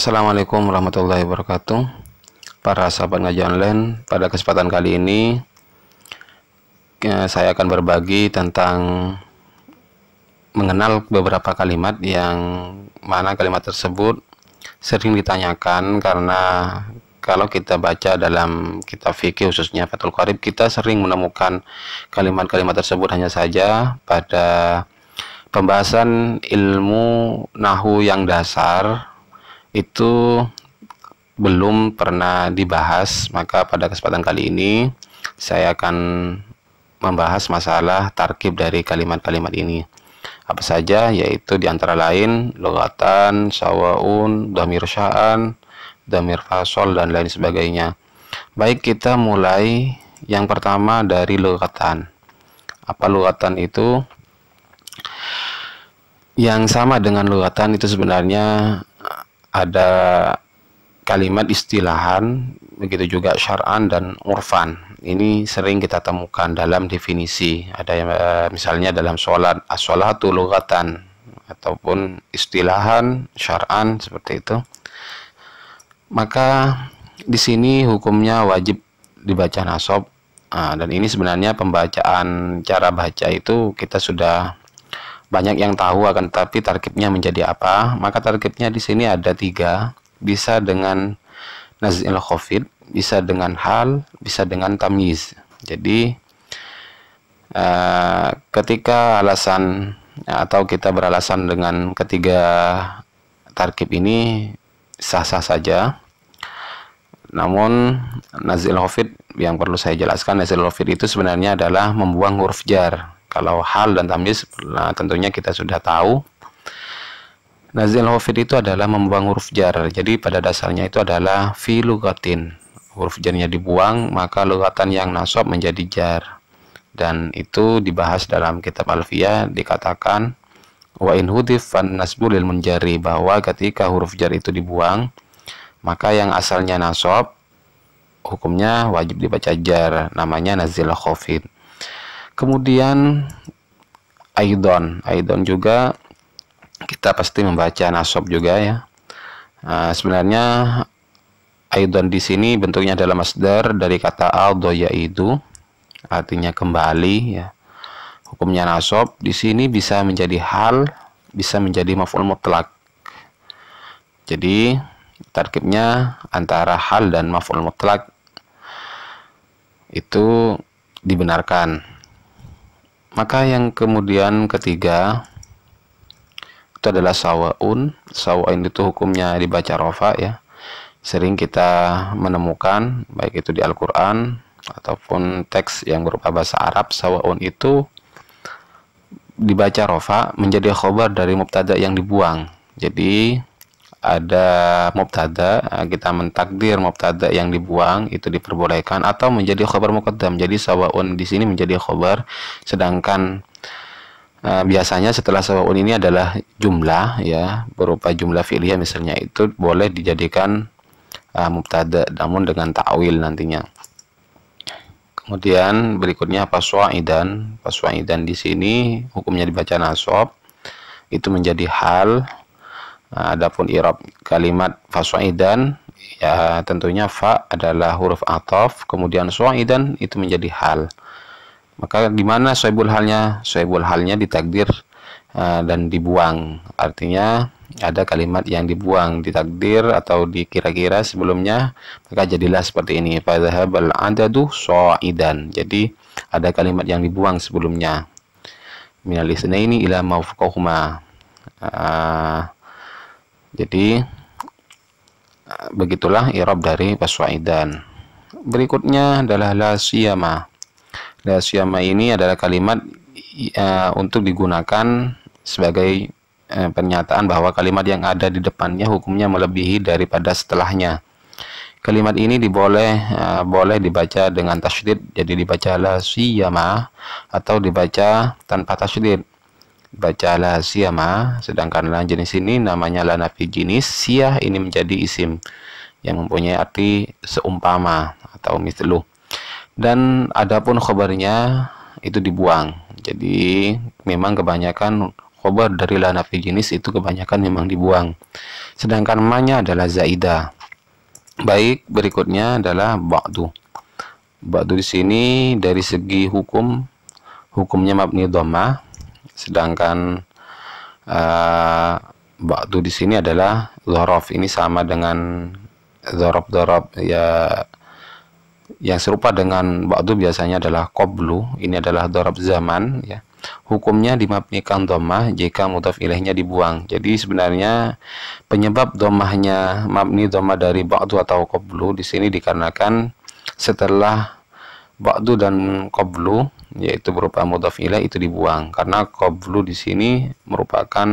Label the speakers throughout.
Speaker 1: Assalamualaikum warahmatullahi wabarakatuh Para sahabat ngaji online Pada kesempatan kali ini eh, Saya akan berbagi tentang Mengenal beberapa kalimat Yang mana kalimat tersebut Sering ditanyakan Karena kalau kita baca dalam kitab fikih khususnya Fathul Qarib kita sering menemukan kalimat-kalimat tersebut hanya saja pada pembahasan ilmu nahu yang dasar itu belum pernah dibahas, maka pada kesempatan kali ini saya akan membahas masalah tarkib dari kalimat-kalimat ini. Apa saja yaitu di antara lain logatan, sawaun, damir sya'an, damir fasol, dan lain sebagainya. Baik kita mulai yang pertama dari logatan. Apa logatan itu? Yang sama dengan logatan itu sebenarnya ada kalimat istilahan, begitu juga syar'an dan urfan. Ini sering kita temukan dalam definisi. Ada yang eh, misalnya dalam sholat, as-sholatu lughatan ataupun istilahan syar'an seperti itu. Maka di sini hukumnya wajib dibaca nasab. Nah, dan ini sebenarnya pembacaan cara baca itu kita sudah banyak yang tahu akan tetapi targetnya menjadi apa maka targetnya di sini ada tiga bisa dengan nazil covid bisa dengan hal bisa dengan tamiz jadi uh, ketika alasan atau kita beralasan dengan ketiga tarkib ini sah-sah saja namun nazil covid yang perlu saya jelaskan nazil covid itu sebenarnya adalah membuang huruf jar kalau hal dan tamyiz nah, tentunya kita sudah tahu. Nazil hofid itu adalah membuang huruf jar. Jadi pada dasarnya itu adalah fi lugatin. Huruf jarnya dibuang, maka lugatan yang nasab menjadi jar. Dan itu dibahas dalam kitab Alfiyah dikatakan wa in hudif fan nasbu lil munjari bahwa ketika huruf jar itu dibuang, maka yang asalnya nasab hukumnya wajib dibaca jar namanya nazil khafid kemudian Aidon Aidon juga kita pasti membaca nasab juga ya nah, sebenarnya Aidon di sini bentuknya adalah masdar dari kata aldo yaitu artinya kembali ya hukumnya nasab di sini bisa menjadi hal bisa menjadi maf'ul mutlak jadi tarkibnya antara hal dan maf'ul mutlak itu dibenarkan maka yang kemudian ketiga itu adalah sawaun sawaun itu hukumnya dibaca rofa ya sering kita menemukan baik itu di Al-Quran ataupun teks yang berupa bahasa Arab sawaun itu dibaca rofa menjadi khobar dari mubtada yang dibuang jadi ada mubtada eh, kita mentakdir mubtada yang dibuang itu diperbolehkan atau menjadi khobar muqaddam jadi sawaun di sini menjadi khobar sedangkan uh, biasanya setelah sawaun ini adalah jumlah ya berupa jumlah fi'liyah misalnya itu boleh dijadikan uh, mubtada namun dengan ta'wil nantinya kemudian berikutnya paswaidan paswaidan di sini hukumnya dibaca nasab itu menjadi hal Nah, adapun irab kalimat fasaidan ya tentunya fa adalah huruf atof kemudian suaidan itu menjadi hal maka gimana mana soibul halnya soibul halnya ditakdir uh, dan dibuang artinya ada kalimat yang dibuang ditakdir atau dikira-kira sebelumnya maka jadilah seperti ini fadhhabal adadu soaidan jadi ada kalimat yang dibuang sebelumnya minal ini ila maufuqahuma uh, ah, jadi begitulah irab dari paswaidan berikutnya adalah la siyama la siyama ini adalah kalimat uh, untuk digunakan sebagai uh, pernyataan bahwa kalimat yang ada di depannya hukumnya melebihi daripada setelahnya kalimat ini diboleh uh, boleh dibaca dengan tasydid jadi dibaca la siyama atau dibaca tanpa tasydid baca lasiyama sedangkan lan jenis ini namanya lanafi jenis siyah ini menjadi isim yang mempunyai arti seumpama atau mislu dan adapun khobarnya itu dibuang jadi memang kebanyakan khobar dari lanafi jenis itu kebanyakan memang dibuang sedangkan manya adalah zaidah baik berikutnya adalah ba'du ba'du di sini dari segi hukum hukumnya mabni dhammah sedangkan uh, di sini adalah zorof ini sama dengan zorof-zorof ya yang serupa dengan waktu biasanya adalah koblu ini adalah zorof zaman ya hukumnya dimabnikan domah jika mutaf ilahnya dibuang jadi sebenarnya penyebab domahnya mabni domah dari waktu atau koblu di sini dikarenakan setelah ba'du dan qablu yaitu berupa mudhaf ilaih itu dibuang karena qablu di sini merupakan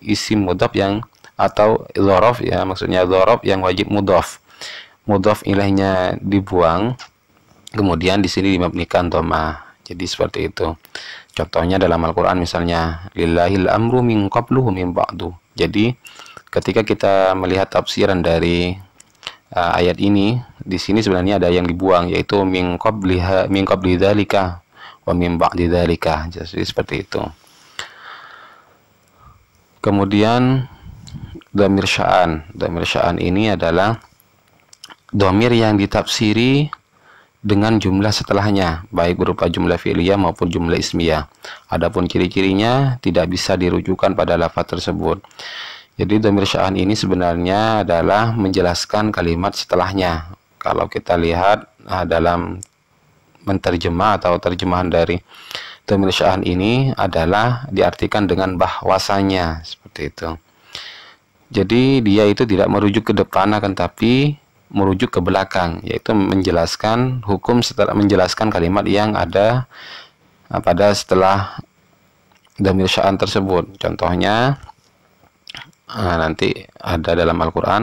Speaker 1: isi mudhaf yang atau dzaraf ya maksudnya dzaraf yang wajib mudhaf. Mudhaf ilaihnya dibuang kemudian di sini dimabnikan dhamma. Jadi seperti itu. Contohnya dalam Al-Qur'an misalnya lillahil amru min qabluhu min ba'du. Jadi ketika kita melihat tafsiran dari uh, ayat ini di sini sebenarnya ada yang dibuang yaitu mingkop liha mingkob wa mimbak lidalika Jadi seperti itu. Kemudian domir sya'an. Domir sya'an ini adalah domir yang ditafsiri dengan jumlah setelahnya, baik berupa jumlah filia maupun jumlah ismiyah. Adapun ciri-cirinya tidak bisa dirujukan pada lafaz tersebut. Jadi domir sya'an ini sebenarnya adalah menjelaskan kalimat setelahnya. Kalau kita lihat nah, dalam menterjemah atau terjemahan dari domir sya'an ini adalah diartikan dengan bahwasanya seperti itu. Jadi dia itu tidak merujuk ke depan akan tapi merujuk ke belakang yaitu menjelaskan hukum setelah menjelaskan kalimat yang ada pada setelah domir sya'an tersebut. Contohnya nah, nanti ada dalam Al-Quran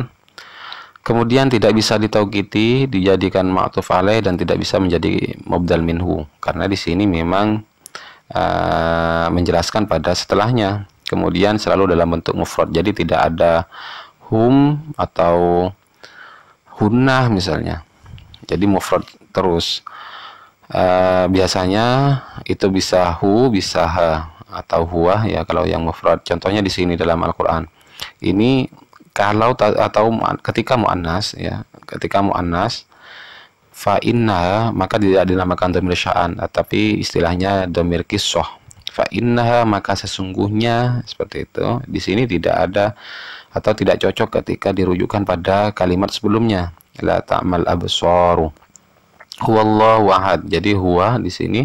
Speaker 1: kemudian tidak bisa ditaukiti dijadikan ma'tuf alaih dan tidak bisa menjadi mubdal minhu karena di sini memang uh, menjelaskan pada setelahnya kemudian selalu dalam bentuk mufrad jadi tidak ada hum atau hunnah misalnya jadi mufrad terus uh, biasanya itu bisa hu bisa ha atau huwa ya kalau yang mufrad contohnya di sini dalam Al-Qur'an ini kalau atau ketika muannas ya ketika muannas fa inna maka tidak dinamakan domir sya'an tapi istilahnya domir kisoh fa inna maka sesungguhnya seperti itu di sini tidak ada atau tidak cocok ketika dirujukan pada kalimat sebelumnya la ta'mal absaru huwallahu ahad jadi huwa di sini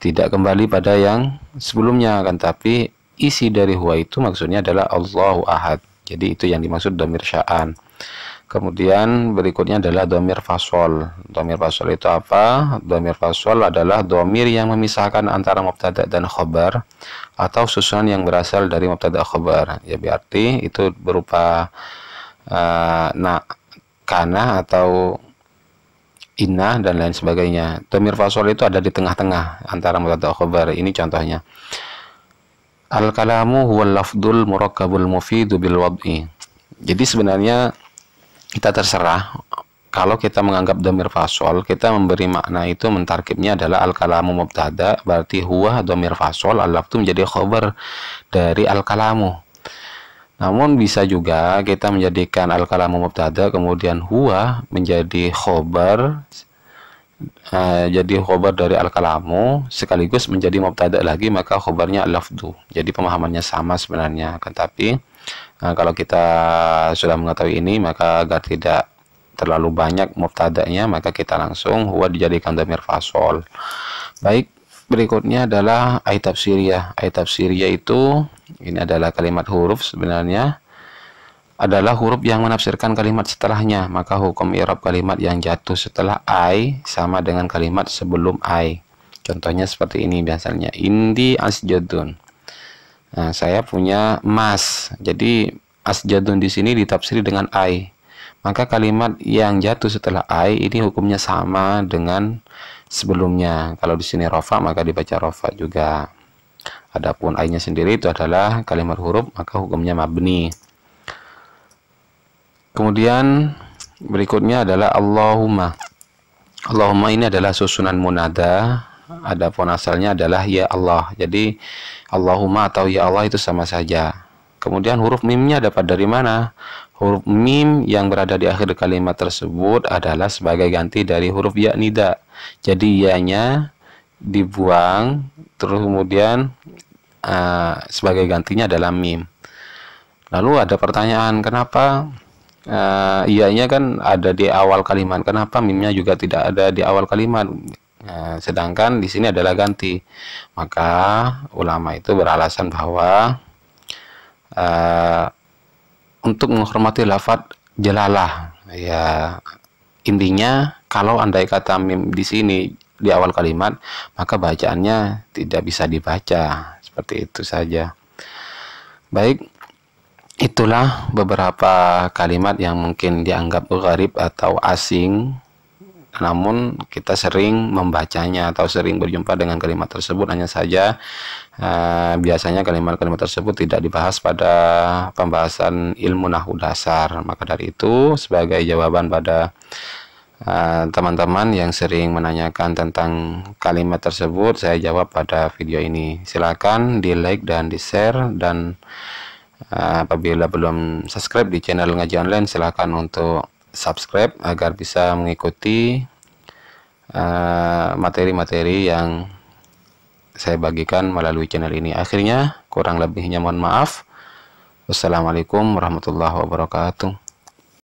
Speaker 1: tidak kembali pada yang sebelumnya kan tapi isi dari huwa itu maksudnya adalah Allahu Ahad. Jadi itu yang dimaksud domir sya'an. Kemudian berikutnya adalah domir fasol. Domir fasol itu apa? Domir fasol adalah domir yang memisahkan antara mubtada dan khobar atau susunan yang berasal dari mubtada khobar. Ya berarti itu berupa uh, nak kana atau inna dan lain sebagainya. Domir fasol itu ada di tengah-tengah antara mubtada khobar. Ini contohnya. Al-kalamu huwal lafdul murakkabul mufidu bil wad'i. Jadi sebenarnya kita terserah kalau kita menganggap domir fasol, kita memberi makna itu mentarkibnya adalah al-kalamu mubtada, berarti huwa domir fasol, al-lafdu menjadi khobar dari al-kalamu. Namun bisa juga kita menjadikan al-kalamu mubtada, kemudian huwa menjadi khobar uh, jadi khobar dari al-kalamu sekaligus menjadi mubtada lagi maka khobarnya lafdu jadi pemahamannya sama sebenarnya kan tapi uh, kalau kita sudah mengetahui ini maka agar tidak terlalu banyak mubtadanya maka kita langsung huwa dijadikan damir fasol baik berikutnya adalah ayat tafsiriyah ayat tafsiriyah itu ini adalah kalimat huruf sebenarnya adalah huruf yang menafsirkan kalimat setelahnya, maka hukum irob kalimat yang jatuh setelah I sama dengan kalimat sebelum I. Contohnya seperti ini biasanya, indi asjadun. Nah, saya punya mas, Jadi asjadun di sini ditafsir dengan I. Maka kalimat yang jatuh setelah I ini hukumnya sama dengan sebelumnya. Kalau di sini rofa maka dibaca rofa juga. Adapun I-nya sendiri itu adalah kalimat huruf, maka hukumnya mabni. Kemudian berikutnya adalah Allahumma. Allahumma ini adalah susunan munada. Adapun asalnya adalah ya Allah. Jadi Allahumma atau ya Allah itu sama saja. Kemudian huruf mimnya dapat dari mana? Huruf mim yang berada di akhir kalimat tersebut adalah sebagai ganti dari huruf ya nida. Jadi ianya dibuang terus kemudian uh, sebagai gantinya adalah mim. Lalu ada pertanyaan kenapa uh, eh, ianya kan ada di awal kalimat. Kenapa mimnya juga tidak ada di awal kalimat? Uh, sedangkan di sini adalah ganti. Maka ulama itu beralasan bahwa uh, untuk menghormati lafadz jelalah ya intinya kalau andai kata mim di sini di awal kalimat maka bacaannya tidak bisa dibaca seperti itu saja. Baik, itulah beberapa kalimat yang mungkin dianggap gharib atau asing namun kita sering membacanya atau sering berjumpa dengan kalimat tersebut hanya saja eh, biasanya kalimat-kalimat tersebut tidak dibahas pada pembahasan ilmu nahu dasar maka dari itu sebagai jawaban pada eh, teman-teman eh, yang sering menanyakan tentang kalimat tersebut saya jawab pada video ini silakan di like dan di share dan apabila belum subscribe di channel ngaji online silahkan untuk subscribe agar bisa mengikuti eh, materi-materi uh, materi -materi yang saya bagikan melalui channel ini akhirnya kurang lebihnya mohon maaf wassalamualaikum warahmatullahi wabarakatuh